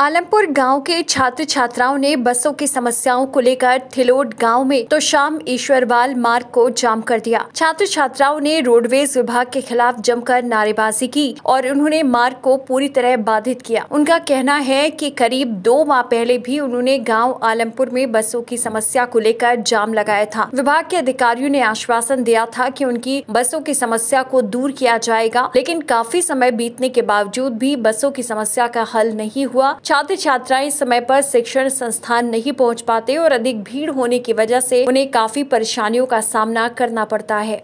आलमपुर गांव के छात्र छात्राओं ने बसों की समस्याओं को लेकर थिलोड गांव में तो शाम ईश्वरवाल मार्ग को जाम कर दिया छात्र छात्राओं ने रोडवेज विभाग के खिलाफ जमकर नारेबाजी की और उन्होंने मार्ग को पूरी तरह बाधित किया उनका कहना है कि करीब दो माह पहले भी उन्होंने गांव आलमपुर में बसों की समस्या को लेकर जाम लगाया था विभाग के अधिकारियों ने आश्वासन दिया था की उनकी बसों की समस्या को दूर किया जाएगा लेकिन काफी समय बीतने के बावजूद भी बसों की समस्या का हल नहीं हुआ छात्र छात्राएं समय पर शिक्षण संस्थान नहीं पहुंच पाते और अधिक भीड़ होने की वजह से उन्हें काफी परेशानियों का सामना करना पड़ता है